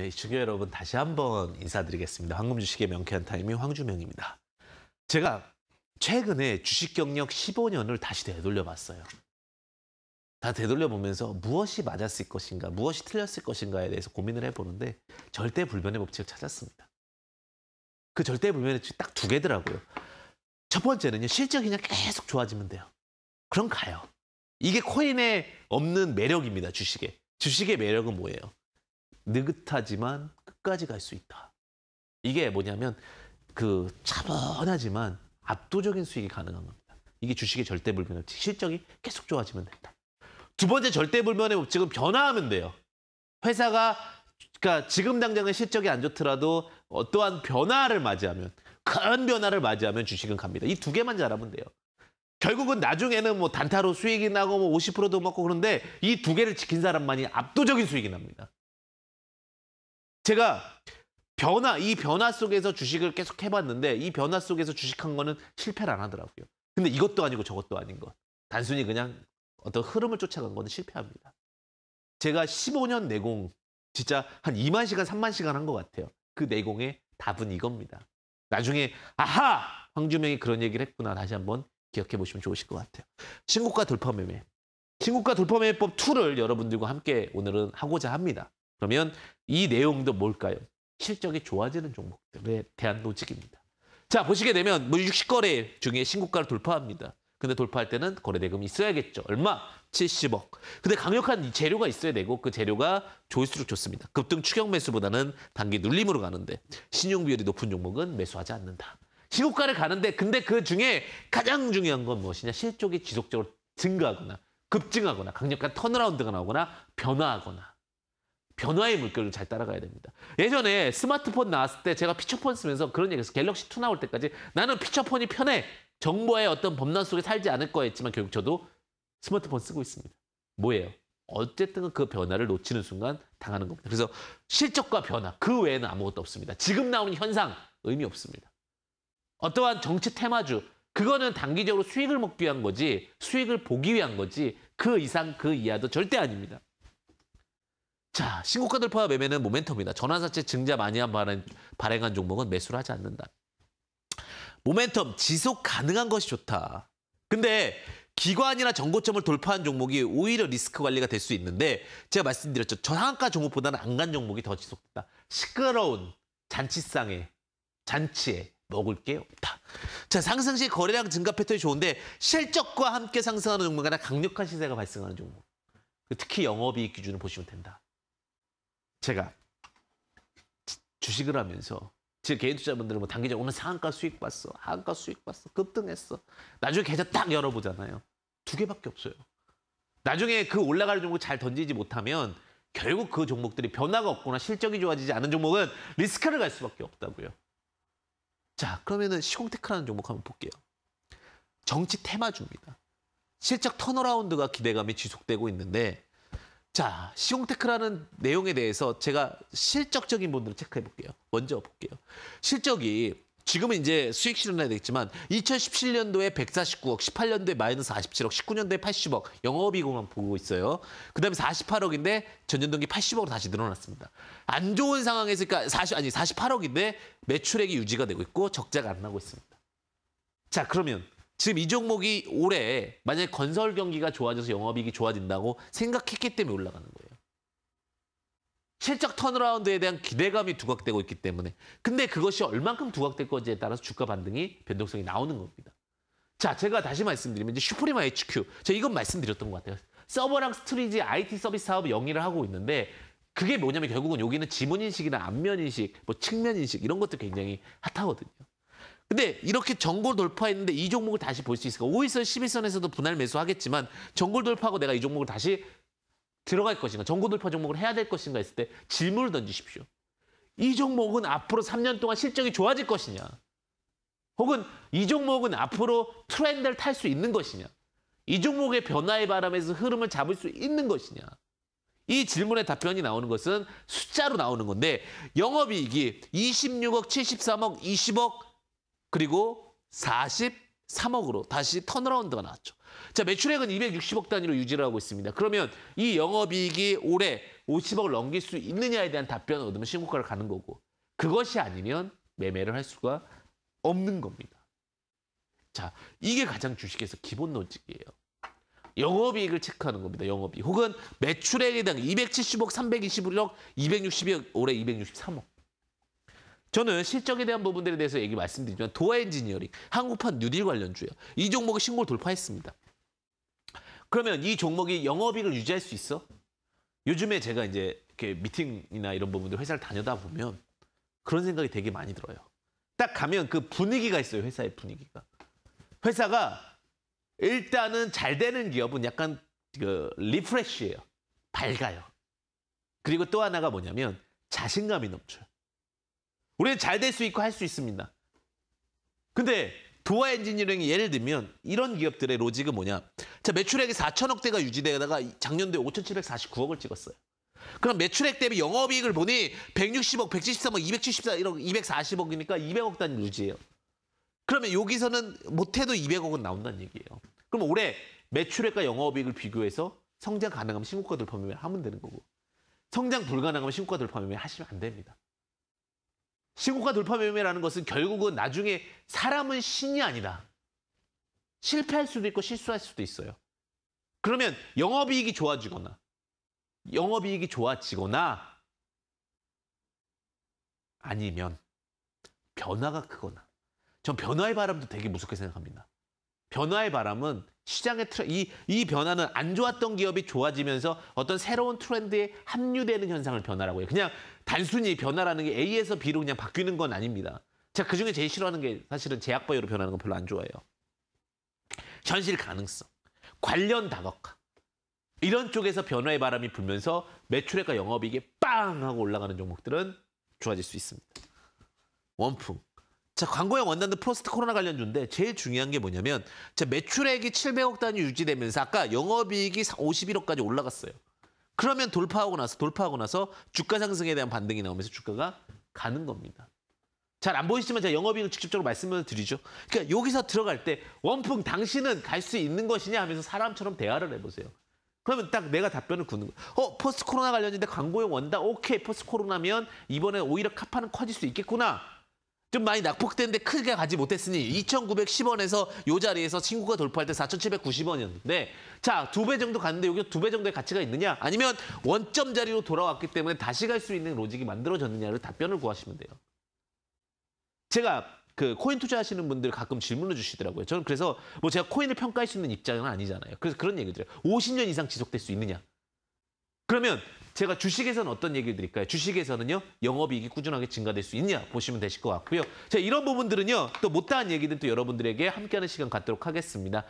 네, 시청자 여러분 다시 한번 인사드리겠습니다. 황금 주식의 명쾌한 타이밍 황주명입니다. 제가 최근에 주식 경력 15년을 다시 되돌려봤어요. 다 되돌려보면서 무엇이 맞았을 것인가, 무엇이 틀렸을 것인가에 대해서 고민을 해보는데 절대 불변의 법칙을 찾았습니다. 그 절대 불변의 법칙 딱 두 개더라고요. 첫 번째는요, 실적이 그냥 계속 좋아지면 돼요. 그럼 가요. 이게 코인에 없는 매력입니다, 주식에. 주식의 매력은 뭐예요? 느긋하지만 끝까지 갈 수 있다. 이게 뭐냐면 그 차분하지만 압도적인 수익이 가능한 겁니다. 이게 주식의 절대 불변의 법칙. 실적이 계속 좋아지면 된다. 두 번째 절대 불변의 법칙은 변화하면 돼요. 회사가 그러니까 지금 당장의 실적이 안 좋더라도 어떠한 변화를 맞이하면 큰 변화를 맞이하면 주식은 갑니다. 이 두 개만 잘하면 돼요. 결국은 나중에는 뭐 단타로 수익이 나고 뭐 50%도 먹고 그런데 이 두 개를 지킨 사람만이 압도적인 수익이 납니다. 제가 변화, 이 변화 속에서 주식을 계속 해봤는데 이 변화 속에서 주식한 거는 실패를 안 하더라고요. 근데 이것도 아니고 저것도 아닌 것. 단순히 그냥 어떤 흐름을 쫓아간 거는 실패합니다. 제가 15년 내공, 진짜 한 2만 시간, 3만 시간 한 것 같아요. 그 내공의 답은 이겁니다. 나중에 아하! 황주명이 그런 얘기를 했구나 다시 한번 기억해 보시면 좋으실 것 같아요. 신고가 돌파 매매. 신고가 돌파 매매법 2를 여러분들과 함께 오늘은 하고자 합니다. 그러면 이 내용도 뭘까요? 실적이 좋아지는 종목들에 대한 노직입니다. 자, 보시게 되면 뭐 60거래 중에 신고가를 돌파합니다. 근데 돌파할 때는 거래대금이 있어야겠죠. 얼마? 70억. 근데 강력한 재료가 있어야 되고 그 재료가 좋을수록 좋습니다. 급등 추격 매수보다는 단기 눌림으로 가는데 신용 비율이 높은 종목은 매수하지 않는다. 신고가를 가는데 근데 그 중에 가장 중요한 건 무엇이냐? 실적이 지속적으로 증가하거나 급증하거나 강력한 턴어라운드가 나오거나 변화하거나 변화의 물결을 잘 따라가야 됩니다. 예전에 스마트폰 나왔을 때 제가 피처폰 쓰면서 그런 얘기했어요. 갤럭시 2 나올 때까지 나는 피처폰이 편해. 정보의 어떤 범람 속에 살지 않을 거였지만 결국 저도 스마트폰 쓰고 있습니다. 뭐예요? 어쨌든 그 변화를 놓치는 순간 당하는 겁니다. 그래서 실적과 변화 그 외에는 아무것도 없습니다. 지금 나오는 현상 의미 없습니다. 어떠한 정치 테마주 그거는 단기적으로 수익을 먹기 위한 거지 수익을 보기 위한 거지 그 이상 그 이하도 절대 아닙니다. 자, 신고가 돌파 매매는 모멘텀이다. 전환사채 증자 많이 한 발행, 발행한 종목은 매수를 하지 않는다. 모멘텀, 지속 가능한 것이 좋다. 근데 기관이나 정고점을 돌파한 종목이 오히려 리스크 관리가 될 수 있는데 제가 말씀드렸죠. 저항가 종목보다는 안간 종목이 더 지속됐다. 시끄러운 잔치상에 잔치에 먹을 게 없다. 자 상승 시 거래량 증가 패턴이 좋은데 실적과 함께 상승하는 종목이나 강력한 시세가 발생하는 종목. 특히 영업이익 기준을 보시면 된다. 제가 주식을 하면서 제 개인 투자분들은 뭐 단기적으로 오늘 상한가 수익 봤어, 하한가 수익 봤어, 급등했어. 나중에 계좌 딱 열어보잖아요. 두 개밖에 없어요. 나중에 그올라가는 종목 을잘 던지지 못하면 결국 그 종목들이 변화가 없거나 실적이 좋아지지 않은 종목은 리스크를 갈 수밖에 없다고요. 자, 그러면은 시공테크라는 종목 한번 볼게요. 정치 테마주입니다. 실적 턴어라운드가 기대감이 지속되고 있는데 자, 시공테크라는 내용에 대해서 제가 실적적인 분들을 체크해 볼게요. 먼저 볼게요. 실적이 지금은 이제 수익 실현해야 되겠지만 2017년도에 149억, 18년도에 마이너스 47억, 19년도에 80억 영업이익만 보고 있어요. 그다음에 48억인데 전년 동기 80억으로 다시 늘어났습니다. 안 좋은 상황에서 그러니까 40 아니 48억인데 매출액이 유지가 되고 있고 적자가 안 나고 있습니다. 자, 그러면 지금 이 종목이 올해 만약에 건설 경기가 좋아져서 영업이익이 좋아진다고 생각했기 때문에 올라가는 거예요. 실적 턴어라운드에 대한 기대감이 두각되고 있기 때문에 근데 그것이 얼만큼 두각될 건지에 따라서 주가 반등이 변동성이 나오는 겁니다. 자, 제가 다시 말씀드리면 이제 슈프림 HQ. 제가 이건 말씀드렸던 것 같아요. 서버랑 스트리지 IT 서비스 사업 영위를 하고 있는데 그게 뭐냐면 결국은 여기는 지문 인식이나 안면 인식, 뭐 측면 인식 이런 것도 굉장히 핫하거든요. 근데 이렇게 전골 돌파했는데 이 종목을 다시 볼 수 있을까? 5일선, 11선에서도 분할 매수하겠지만 전골 돌파하고 내가 이 종목을 다시 들어갈 것인가? 전골 돌파 종목을 해야 될 것인가 했을 때 질문을 던지십시오. 이 종목은 앞으로 3년 동안 실적이 좋아질 것이냐? 혹은 이 종목은 앞으로 트렌드를 탈 수 있는 것이냐? 이 종목의 변화의 바람에서 흐름을 잡을 수 있는 것이냐? 이 질문의 답변이 나오는 것은 숫자로 나오는 건데 영업이익이 26억, 73억, 20억, 그리고 43억으로 다시 턴어라운드가 나왔죠. 자, 매출액은 260억 단위로 유지를 하고 있습니다. 그러면 이 영업이익이 올해 50억을 넘길 수 있느냐에 대한 답변을 얻으면 신고가를 가는 거고 그것이 아니면 매매를 할 수가 없는 겁니다. 자, 이게 가장 주식에서 기본 논칙이에요 영업이익을 체크하는 겁니다. 영업이익. 혹은 매출액에 대한 270억, 321억, 262억, 올해 263억. 저는 실적에 대한 부분들에 대해서 얘기 말씀드리지만 도어 엔지니어링, 한국판 뉴딜 관련주예요. 이 종목이 신고를 돌파했습니다. 그러면 이 종목이 영업이익을 유지할 수 있어? 요즘에 제가 이제 이렇게 미팅이나 이런 부분들 회사를 다녀다 보면 그런 생각이 되게 많이 들어요. 딱 가면 그 분위기가 있어요. 회사의 분위기가. 회사가 일단은 잘 되는 기업은 약간 그 리프레쉬예요. 밝아요. 그리고 또 하나가 뭐냐면 자신감이 넘쳐요. 우리는 잘 될 수 있고 할 수 있습니다. 근데 도화 엔지니어링이 예를 들면 이런 기업들의 로직은 뭐냐. 자, 매출액이 4천억대가 유지되다가 작년도에 5,749억을 찍었어요. 그럼 매출액 대비 영업이익을 보니 160억, 173억, 274억, 240억이니까 200억 단위 유지예요. 그러면 여기서는 못해도 200억은 나온다는 얘기예요. 그럼 올해 매출액과 영업이익을 비교해서 성장 가능하면 신고가 돌파매매 하면 되는 거고 성장 불가능하면 신고가 돌파매면 하시면 안 됩니다. 시국과 돌파매매라는 것은 결국은 나중에 사람은 신이 아니다. 실패할 수도 있고 실수할 수도 있어요. 그러면 영업이익이 좋아지거나 영업이익이 좋아지거나 아니면 변화가 크거나 전 변화의 바람도 되게 무섭게 생각합니다. 변화의 바람은 시장의 트레, 이, 이 변화는 안 좋았던 기업이 좋아지면서 어떤 새로운 트렌드에 합류되는 현상을 변화라고 해요. 그냥 단순히 변화라는 게 A에서 B로 그냥 바뀌는 건 아닙니다. 제가 그중에 제일 싫어하는 게 사실은 제약바이오로 변하는 건 별로 안 좋아해요. 현실 가능성, 관련 다각화. 이런 쪽에서 변화의 바람이 불면서 매출액과 영업이익이 빵 하고 올라가는 종목들은 좋아질 수 있습니다. 원풍. 자 광고형 원단드 프로스트 코로나 관련주인데 제일 중요한 게 뭐냐면 자 매출액이 700억 단위 유지되면서 아까 영업이익이 51억까지 올라갔어요. 그러면 돌파하고 나서 돌파하고 나서 주가 상승에 대한 반등이 나오면서 주가가 가는 겁니다. 잘 안 보이시지만 제가 영업이익을 직접적으로 말씀을 드리죠. 그러니까 여기서 들어갈 때 원풍 당신은 갈 수 있는 것이냐 하면서 사람처럼 대화를 해보세요. 그러면 딱 내가 답변을 굳는 거예요. 어, 포스트 코로나 관련인데 광고용 원다? 오케이, 포스트 코로나면 이번에 오히려 카파는 커질 수 있겠구나. 좀 많이 낙폭됐는데 크게 가지 못했으니 2,910원에서 요 자리에서 친구가 돌파할 때 4,790원이었는데 자, 두 배 정도 갔는데 여기 두 배 정도의 가치가 있느냐? 아니면 원점 자리로 돌아왔기 때문에 다시 갈 수 있는 로직이 만들어졌느냐를 답변을 구하시면 돼요. 제가 그 코인 투자하시는 분들 가끔 질문을 주시더라고요. 저는 그래서 뭐 제가 코인을 평가할 수 있는 입장은 아니잖아요. 그래서 그런 얘기를 드려요. 50년 이상 지속될 수 있느냐? 그러면 제가 주식에서는 어떤 얘기를 드릴까요? 주식에서는요. 영업이익이 꾸준하게 증가될 수 있냐 보시면 되실 것 같고요. 자, 이런 부분들은요. 또 못다한 얘기들 또 여러분들에게 함께하는 시간 갖도록 하겠습니다.